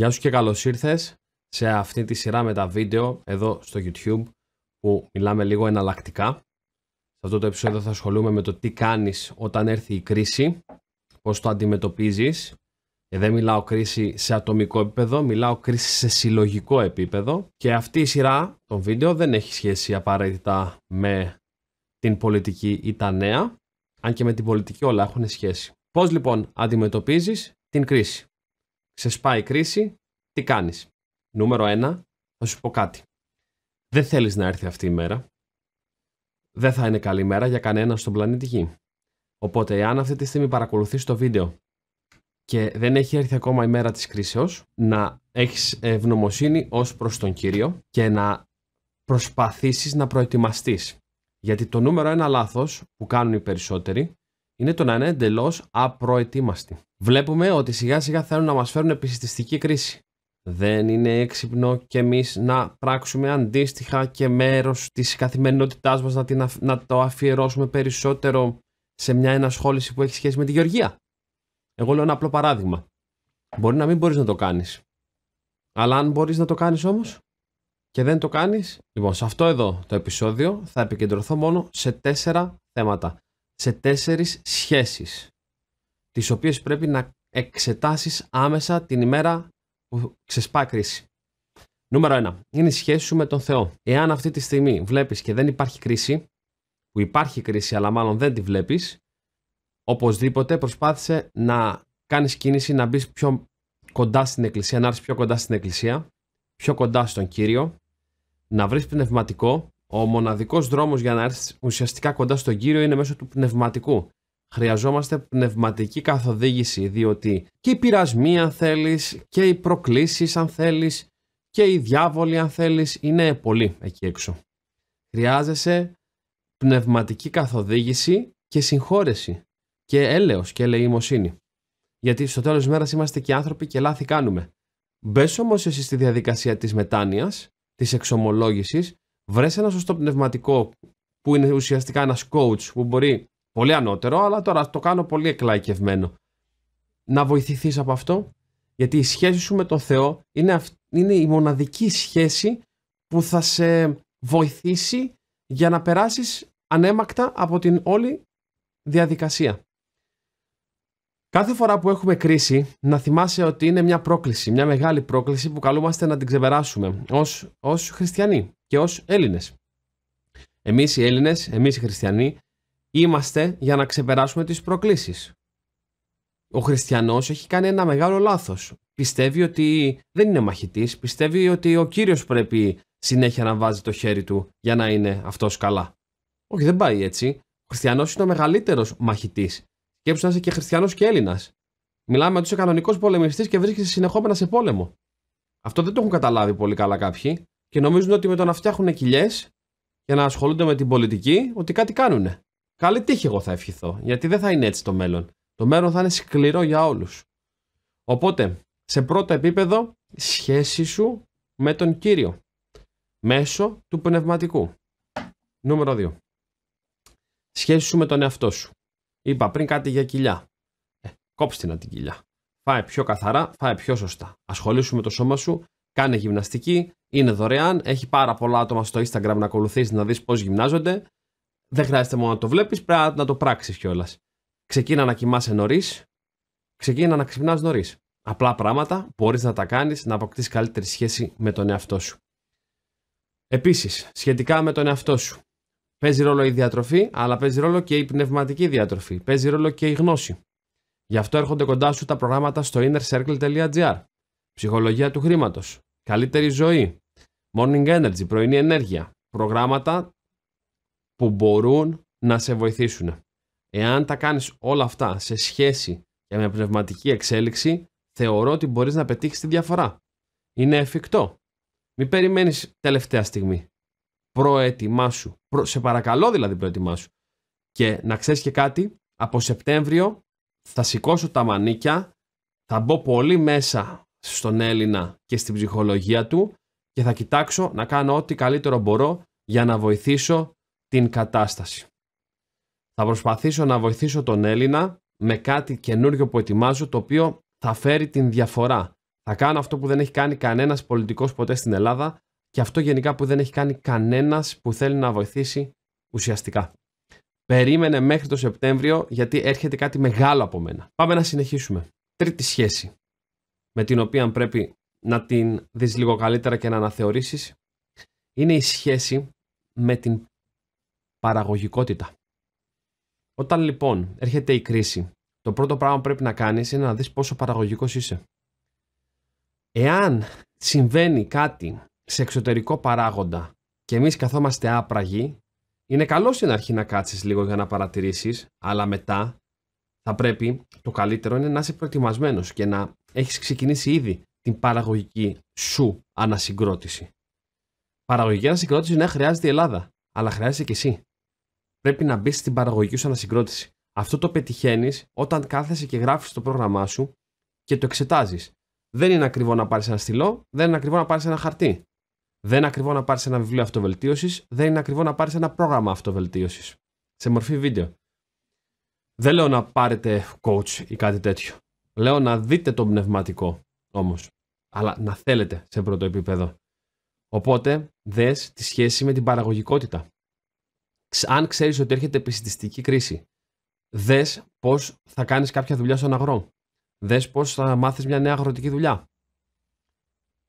Γεια σου και καλώς ήρθες σε αυτή τη σειρά με τα βίντεο εδώ στο YouTube που μιλάμε λίγο εναλλακτικά. Σε αυτό το επεισόδιο θα ασχολούμαι με το τι κάνεις όταν έρθει η κρίση, πώς το αντιμετωπίζεις. Και δεν μιλάω κρίση σε ατομικό επίπεδο, μιλάω κρίση σε συλλογικό επίπεδο. Και αυτή η σειρά των βίντεο δεν έχει σχέση απαραίτητα με την πολιτική ή τα νέα, αν και με την πολιτική όλα έχουν σχέση. Πώς λοιπόν αντιμετωπίζεις την κρίση σε σπάει η κρίση, τι κάνεις. Νούμερο ένα, θα σου πω κάτι. Δεν θέλεις να έρθει αυτή η μέρα. Δεν θα είναι καλή μέρα για κανένα στον πλανήτη Γη. Οπότε, εάν αυτή τη στιγμή παρακολουθείς το βίντεο και δεν έχει έρθει ακόμα η μέρα της κρίσεως, να έχεις ευγνωμοσύνη ως προς τον Κύριο και να προσπαθήσεις να προετοιμαστείς. Γιατί το νούμερο ένα λάθος που κάνουν οι περισσότεροι είναι το να είναι εντελώς απροετοίμαστοι. Βλέπουμε ότι σιγά σιγά θέλουν να μας φέρουν επιστηστική κρίση. Δεν είναι έξυπνο και εμείς να πράξουμε αντίστοιχα και μέρος της καθημερινότητάς μας να, να το αφιερώσουμε περισσότερο σε μια ενασχόληση που έχει σχέση με τη γεωργία. Εγώ λέω ένα απλό παράδειγμα. Μπορεί να μην μπορείς να το κάνεις. Αλλά αν μπορείς να το κάνεις όμως και δεν το κάνεις. Λοιπόν, σε αυτό εδώ το επεισόδιο θα επικεντρωθώ μόνο σε τέσσερα θέματα σε τέσσερις σχέσεις, τις οποίες πρέπει να εξετάσεις άμεσα την ημέρα που ξεσπά κρίση. Νούμερο 1. Είναι η σχέση σου με τον Θεό. Εάν αυτή τη στιγμή βλέπεις και δεν υπάρχει κρίση, που υπάρχει κρίση αλλά μάλλον δεν τη βλέπεις, οπωσδήποτε προσπάθησε να κάνεις κίνηση να μπεις πιο κοντά στην εκκλησία, να έρθεις πιο κοντά στην εκκλησία, πιο κοντά στον Κύριο, να βρεις πνευματικό, ο μοναδικός δρόμος για να έρθεις ουσιαστικά κοντά στον κύριο είναι μέσω του πνευματικού. Χρειαζόμαστε πνευματική καθοδήγηση, διότι και οι πειρασμοί, αν θέλεις, και οι προκλήσεις, αν θέλεις, και οι διάβολοι, αν θέλεις, είναι πολλοί εκεί έξω. Χρειάζεσαι πνευματική καθοδήγηση και συγχώρεση και έλεος και ελεημοσύνη. Γιατί στο τέλος της μέρας είμαστε και άνθρωποι και λάθη κάνουμε. Μπες όμως εσύ στη διαδικασία της μετάνοιας, της εξομολόγησης Βρες ένα σωστό πνευματικό που είναι ουσιαστικά ένας coach που μπορεί πολύ ανώτερο, αλλά τώρα το κάνω πολύ εκλαϊκευμένο. Να βοηθηθείς από αυτό, γιατί η σχέση σου με τον Θεό είναι, είναι η μοναδική σχέση που θα σε βοηθήσει για να περάσεις ανέμακτα από την όλη διαδικασία. Κάθε φορά που έχουμε κρίση, να θυμάσαι ότι είναι μια πρόκληση, μια μεγάλη πρόκληση που καλούμαστε να την ξεπεράσουμε ως, ως χριστιανοί και ως Έλληνες. Εμείς οι Έλληνες, εμείς οι χριστιανοί, είμαστε για να ξεπεράσουμε τις προκλήσεις. Ο χριστιανός έχει κάνει ένα μεγάλο λάθος. Πιστεύει ότι δεν είναι μαχητής, πιστεύει ότι ο Κύριος πρέπει συνέχεια να βάζει το χέρι του για να είναι αυτός καλά. Όχι, δεν πάει έτσι. Ο χριστιανός είναι ο μεγαλύτερος μαχητής. Σκέψου να είσαι και χριστιανός και Έλληνας. Μιλάμε ότι είσαι κανονικός πολεμιστής και βρίσκεσαι συνεχόμενα σε πόλεμο. Αυτό δεν το έχουν καταλάβει πολύ καλά κάποιοι και νομίζουν ότι με το να φτιάχνουν κοιλιές και να ασχολούνται με την πολιτική, ότι κάτι κάνουν. Καλή τύχη, εγώ θα ευχηθώ, γιατί δεν θα είναι έτσι το μέλλον. Το μέλλον θα είναι σκληρό για όλους. Οπότε, σε πρώτο επίπεδο, σχέση σου με τον κύριο. Μέσω του πνευματικού. Νούμερο 2. Σχέση σου με τον εαυτό σου. Είπα πριν κάτι για κοιλιά. Ε, κόψτε να την κοιλιά. Φάε πιο καθαρά, φάε πιο σωστά. Ασχολήσου με το σώμα σου, κάνε γυμναστική, είναι δωρεάν, έχει πάρα πολλά άτομα στο Instagram να ακολουθήσει να δεις πώς γυμνάζονται. Δεν χρειάζεται μόνο να το βλέπεις, πρέπει να το πράξεις κιόλας. Ξεκίνα να κοιμάσαι νωρίς, ξεκίνα να ξυπνάς νωρίς. Απλά πράγματα μπορείς να τα κάνεις να αποκτήσεις καλύτερη σχέση με τον εαυτό σου. Επίσης, σχετικά με τον εαυτό σου. Παίζει ρόλο η διατροφή, αλλά παίζει ρόλο και η πνευματική διατροφή. Παίζει ρόλο και η γνώση. Γι' αυτό έρχονται κοντά σου τα προγράμματα στο innercircle.gr. Ψυχολογία του χρήματος καλύτερη ζωή, morning energy, πρωινή ενέργεια, προγράμματα που μπορούν να σε βοηθήσουν. Εάν τα κάνεις όλα αυτά σε σχέση και με πνευματική εξέλιξη, θεωρώ ότι μπορείς να πετύχεις τη διαφορά. Είναι εφικτό. Μην περιμένεις τελευταία στιγμή. Προετοιμάσου. Προ... Σε παρακαλώ δηλαδή προετοιμάσου. Και να ξέρεις και κάτι, από Σεπτέμβριο θα σηκώσω τα μανίκια, θα μπω πολύ μέσα στον Έλληνα και στην ψυχολογία του και θα κοιτάξω να κάνω ό,τι καλύτερο μπορώ για να βοηθήσω την κατάσταση. Θα προσπαθήσω να βοηθήσω τον Έλληνα με κάτι καινούριο που ετοιμάζω το οποίο θα φέρει την διαφορά. Θα κάνω αυτό που δεν έχει κάνει κανένας πολιτικός ποτέ στην Ελλάδα και αυτό γενικά που δεν έχει κάνει κανένας που θέλει να βοηθήσει ουσιαστικά. Περίμενε μέχρι το Σεπτέμβριο γιατί έρχεται κάτι μεγάλο από μένα. Πάμε να συνεχίσουμε. Τρίτη σχέση με την οποία πρέπει να την δεις λίγο καλύτερα και να αναθεωρήσεις είναι η σχέση με την παραγωγικότητα. Όταν λοιπόν έρχεται η κρίση, το πρώτο πράγμα που πρέπει να κάνεις είναι να δεις πόσο παραγωγικός είσαι. Εάν συμβαίνει κάτι σε εξωτερικό παράγοντα και εμείς καθόμαστε άπραγοι, είναι καλό στην αρχή να κάτσεις λίγο για να παρατηρήσεις, αλλά μετά θα πρέπει το καλύτερο είναι να είσαι προετοιμασμένος και να έχεις ξεκινήσει ήδη την παραγωγική σου ανασυγκρότηση. Παραγωγική ανασυγκρότηση ναι, χρειάζεται η Ελλάδα, αλλά χρειάζεται και εσύ. Πρέπει να μπεις στην παραγωγική σου ανασυγκρότηση. Αυτό το πετυχαίνεις όταν κάθεσαι και γράφεις το πρόγραμμά σου και το εξετάζεις. Δεν είναι ακριβό να πάρεις ένα στυλό, δεν είναι ακριβό να πάρεις ένα χαρτί. Δεν είναι ακριβό να πάρεις ένα βιβλίο αυτοβελτίωσης, δεν είναι ακριβό να πάρεις ένα πρόγραμμα αυτοβελτίωσης. Σε μορφή βίντεο. Δεν λέω να πάρετε coach ή κάτι τέτοιο. Λέω να δείτε το πνευματικό όμως, αλλά να θέλετε σε πρώτο επίπεδο. Οπότε δες τη σχέση με την παραγωγικότητα. Αν ξέρεις ότι έρχεται επιστηστική κρίση, δες πώς θα κάνεις κάποια δουλειά στον αγρό. Δες πώς θα μάθεις μια νέα αγροτική δουλειά.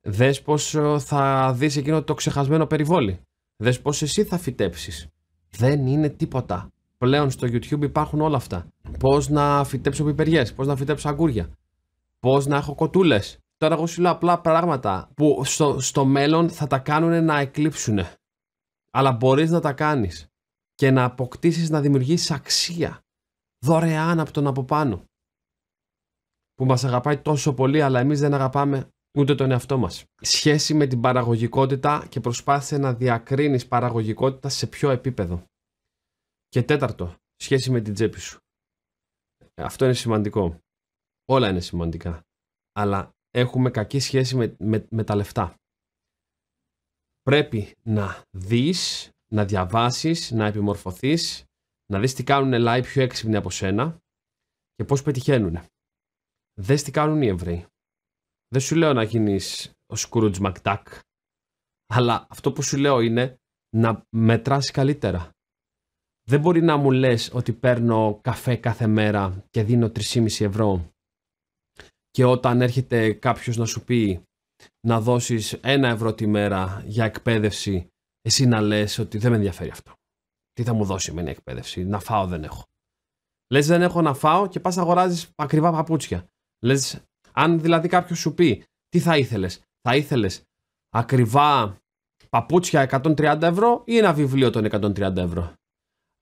Δες πώς ε, θα δεις εκείνο το ξεχασμένο περιβόλι. Δες πώς εσύ θα φυτέψεις. Δεν είναι τίποτα πλέον στο YouTube υπάρχουν όλα αυτά. Πώς να φυτέψω πιπεριές, πώς να φυτέψω αγκούρια, πώς να έχω κοτούλες. Τώρα εγώ σου λέω απλά πράγματα που στο, στο μέλλον θα τα κάνουν να εκλείψουν. Αλλά μπορείς να τα κάνεις και να αποκτήσεις να δημιουργήσεις αξία δωρεάν από τον από πάνω. Που μας αγαπάει τόσο πολύ, αλλά εμείς δεν αγαπάμε ούτε τον εαυτό μας. Σχέση με την παραγωγικότητα και προσπάθησε να διακρίνεις παραγωγικότητα σε ποιο επίπεδο. Και τέταρτο, σχέση με την τσέπη σου. Αυτό είναι σημαντικό. Όλα είναι σημαντικά. Αλλά έχουμε κακή σχέση με, τα λεφτά. Πρέπει να δεις, να διαβάσεις, να επιμορφωθείς, να δεις τι κάνουν λάι πιο έξυπνοι από σένα και πώς πετυχαίνουν. Δες τι κάνουν οι Εβραίοι. Δεν σου λέω να γίνεις ο Σκουρούτζ Μακτάκ, αλλά αυτό που σου λέω είναι να μετράς καλύτερα δεν μπορεί να μου λες ότι παίρνω καφέ κάθε μέρα και δίνω 3,5 ευρώ και όταν έρχεται κάποιος να σου πει να δώσεις ένα ευρώ τη μέρα για εκπαίδευση εσύ να λες ότι δεν με ενδιαφέρει αυτό. Τι θα μου δώσει με την εκπαίδευση, να φάω δεν έχω. Λες δεν έχω να φάω και πας αγοράζεις ακριβά παπούτσια. Λες αν δηλαδή κάποιος σου πει τι θα ήθελες, θα ήθελες ακριβά παπούτσια 130 ευρώ ή ένα βιβλίο των 130 ευρώ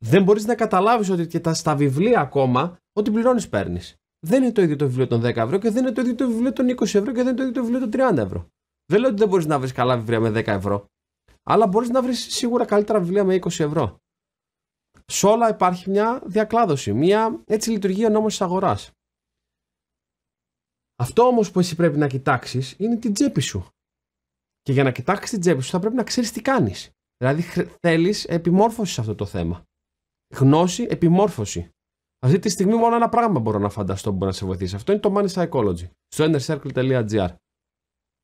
δεν μπορεί να καταλάβεις ότι και τα, στα βιβλία ακόμα, ό,τι πληρώνεις παίρνεις. Δεν είναι το ίδιο το βιβλίο των 10 ευρώ και δεν είναι το ίδιο το βιβλίο των 20 ευρώ και δεν είναι το ίδιο το βιβλίο των 30 ευρώ. Δεν λέω ότι δεν μπορείς να βρεις καλά βιβλία με 10 ευρώ, αλλά μπορείς να βρεις σίγουρα καλύτερα βιβλία με 20 ευρώ. Σε όλα υπάρχει μια διακλάδωση. Μια, έτσι λειτουργεί ο νόμος της αγοράς. Αυτό όμως που εσύ πρέπει να κοιτάξεις είναι την τσέπη σου. Και για να κοιτάξεις την τσέπη σου θα πρέπει να ξέρεις τι κάνεις. Δηλαδή θέλεις επιμόρφωσης σε αυτό το θέμα γνώση, επιμόρφωση. Αυτή τη στιγμή μόνο ένα πράγμα μπορώ να φανταστώ που μπορεί να σε βοηθήσει. Αυτό είναι το Money Psychology στο innercircle.gr.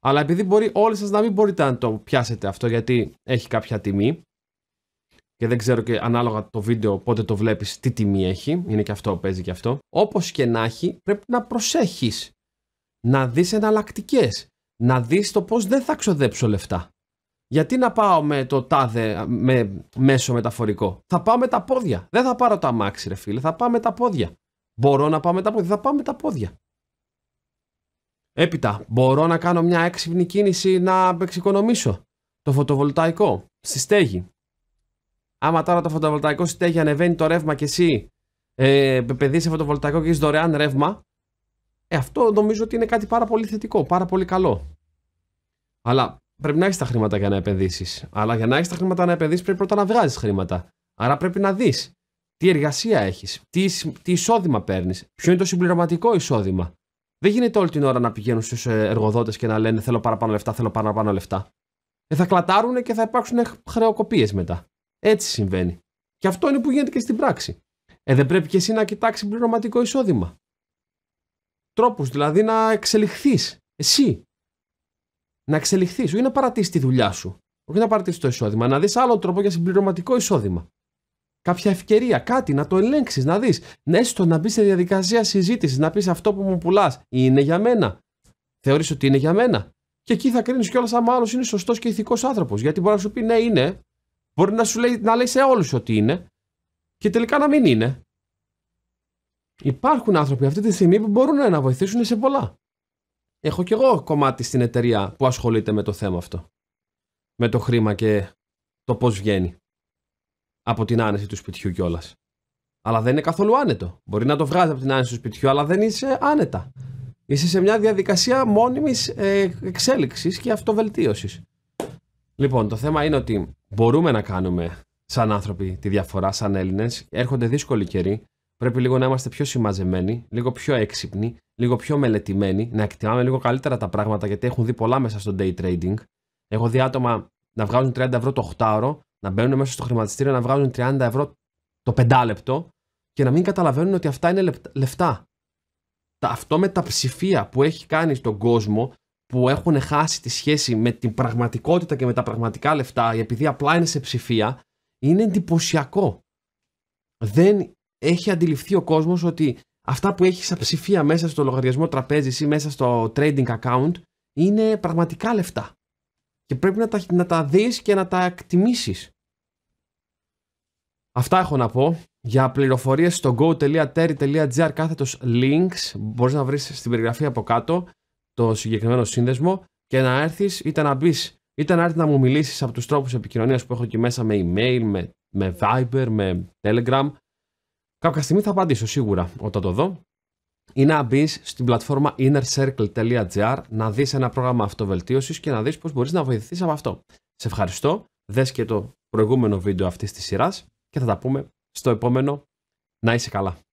Αλλά επειδή μπορεί όλοι σας να μην μπορείτε να το πιάσετε αυτό γιατί έχει κάποια τιμή και δεν ξέρω και ανάλογα το βίντεο πότε το βλέπεις τι τιμή έχει, είναι και αυτό, παίζει και αυτό. Όπως και να έχει πρέπει να προσέχεις, να δεις εναλλακτικές, να δεις το πώς δεν θα ξοδέψω λεφτά. Γιατί να πάω με το τάδε με μέσο μεταφορικό. Θα πάω με τα πόδια. Δεν θα πάρω τα μάξι, ρε φίλε. Θα πάω με τα πόδια. Μπορώ να πάω με τα πόδια. Θα πάω με τα πόδια. Έπειτα, μπορώ να κάνω μια έξυπνη κίνηση να εξοικονομήσω το φωτοβολταϊκό στη στέγη. Άμα τώρα το φωτοβολταϊκό στη στέγη ανεβαίνει το ρεύμα και εσύ ε, παιδί σε φωτοβολταϊκό και έχεις δωρεάν ρεύμα, ε, αυτό νομίζω ότι είναι κάτι πάρα πολύ θετικό, πάρα πολύ καλό. Αλλά πρέπει να έχεις τα χρήματα για να επενδύσεις. Αλλά για να έχεις τα χρήματα να επενδύσεις, πρέπει πρώτα να βγάζεις χρήματα. Άρα πρέπει να δεις τι εργασία έχεις, τι, τι εισόδημα παίρνεις, ποιο είναι το συμπληρωματικό εισόδημα. Δεν γίνεται όλη την ώρα να πηγαίνουν στους ε, εργοδότες και να λένε Θέλω παραπάνω λεφτά, θέλω παραπάνω λεφτά. Ε, θα κλατάρουν και θα υπάρξουν ε, χρεοκοπίες μετά. Έτσι συμβαίνει. Και αυτό είναι που γίνεται και στην πράξη. Ε, δεν πρέπει και εσύ να κοιτάξεις πληρωματικό εισόδημα. Τρόπους δηλαδή να εξελιχθείς εσύ να εξελιχθείς, όχι να παρατήσεις τη δουλειά σου. Όχι να παρατήσεις το εισόδημα, να δεις άλλο τρόπο για συμπληρωματικό εισόδημα. Κάποια ευκαιρία, κάτι να το ελέγξεις, να δεις. Ναι, έστω να μπεις σε διαδικασία συζήτησης, να πεις αυτό που μου πουλάς είναι για μένα. Θεωρείς ότι είναι για μένα. Και εκεί θα κρίνεις κιόλας αν άλλος είναι σωστός και ηθικός άνθρωπος. Γιατί μπορεί να σου πει ναι, είναι. Μπορεί να σου λέει, να λέει σε όλους ότι είναι. Και τελικά να μην είναι. Υπάρχουν άνθρωποι αυτή τη στιγμή που μπορούν να βοηθήσουν σε πολλά έχω κι εγώ κομμάτι στην εταιρεία που ασχολείται με το θέμα αυτό. Με το χρήμα και το πώς βγαίνει. Από την άνεση του σπιτιού κιόλας. Αλλά δεν είναι καθόλου άνετο. Μπορεί να το βγάζει από την άνεση του σπιτιού, αλλά δεν είσαι άνετα. Είσαι σε μια διαδικασία μόνιμης εξέλιξη εξέλιξης και αυτοβελτίωσης. Λοιπόν, το θέμα είναι ότι μπορούμε να κάνουμε σαν άνθρωποι τη διαφορά, σαν Έλληνες. Έρχονται δύσκολοι καιροί. Πρέπει λίγο να είμαστε πιο συμμαζεμένοι, λίγο πιο έξυπνοι, λίγο πιο μελετημένοι, να εκτιμάμε λίγο καλύτερα τα πράγματα γιατί έχουν δει πολλά μέσα στο day trading. Έχω δει άτομα να βγάζουν 30 ευρώ το 8ωρο, να μπαίνουν μέσα στο χρηματιστήριο να βγάζουν 30 ευρώ το 5 λεπτό και να μην καταλαβαίνουν ότι αυτά είναι λεφτά. Αυτό με τα ψηφία που έχει κάνει στον κόσμο που έχουν χάσει τη σχέση με την πραγματικότητα και με τα πραγματικά λεφτά επειδή απλά είναι σε ψηφία είναι εντυπωσιακό. Δεν έχει αντιληφθεί ο κόσμος ότι αυτά που έχεις σαν ψηφία μέσα στο λογαριασμό τραπέζι ή μέσα στο trading account είναι πραγματικά λεφτά. Και πρέπει να τα, να τα δεις και να τα εκτιμήσεις. Αυτά έχω να πω. Για πληροφορίες στο go.terry.gr κάθετος links μπορείς να βρεις στην περιγραφή από κάτω το συγκεκριμένο σύνδεσμο και να έρθεις είτε να μπεις είτε να έρθει να μου μιλήσεις από τους τρόπους επικοινωνίας που έχω εκεί μέσα με email, με, με Viber, με Telegram Κάποια στιγμή θα απαντήσω σίγουρα όταν το δω. Ή να μπεις στην πλατφόρμα innercircle.gr να δεις ένα πρόγραμμα αυτοβελτίωσης και να δεις πώς μπορείς να βοηθηθείς από αυτό. Σε ευχαριστώ. Δες και το προηγούμενο βίντεο αυτής της σειράς και θα τα πούμε στο επόμενο. Να είσαι καλά.